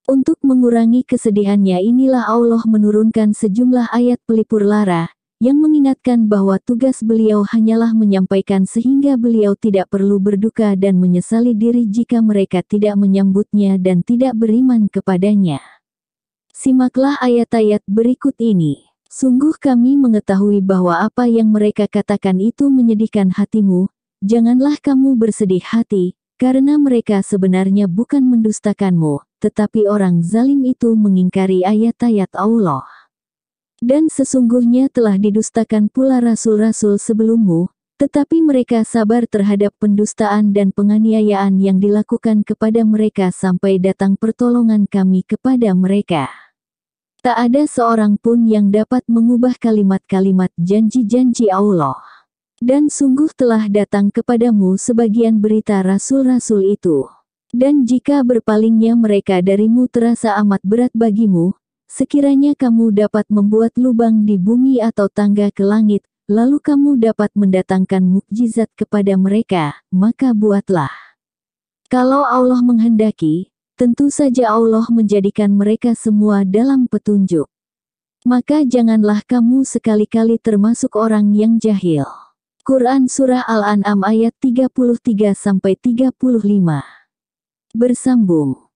Untuk mengurangi kesedihannya inilah Allah menurunkan sejumlah ayat pelipur lara, yang mengingatkan bahwa tugas beliau hanyalah menyampaikan sehingga beliau tidak perlu berduka dan menyesali diri jika mereka tidak menyambutnya dan tidak beriman kepadanya. Simaklah ayat-ayat berikut ini. Sungguh kami mengetahui bahwa apa yang mereka katakan itu menyedihkan hatimu, janganlah kamu bersedih hati, karena mereka sebenarnya bukan mendustakanmu, tetapi orang zalim itu mengingkari ayat-ayat Allah. Dan sesungguhnya telah didustakan pula rasul-rasul sebelummu, tetapi mereka sabar terhadap pendustaan dan penganiayaan yang dilakukan kepada mereka sampai datang pertolongan kami kepada mereka. Tak ada seorang pun yang dapat mengubah kalimat-kalimat janji-janji Allah. Dan sungguh telah datang kepadamu sebagian berita rasul-rasul itu. Dan jika berpalingnya mereka darimu terasa amat berat bagimu, Sekiranya kamu dapat membuat lubang di bumi atau tangga ke langit, lalu kamu dapat mendatangkan mukjizat kepada mereka, maka buatlah. Kalau Allah menghendaki, tentu saja Allah menjadikan mereka semua dalam petunjuk. Maka janganlah kamu sekali-kali termasuk orang yang jahil. Quran Surah Al-An'am ayat 33-35 Bersambung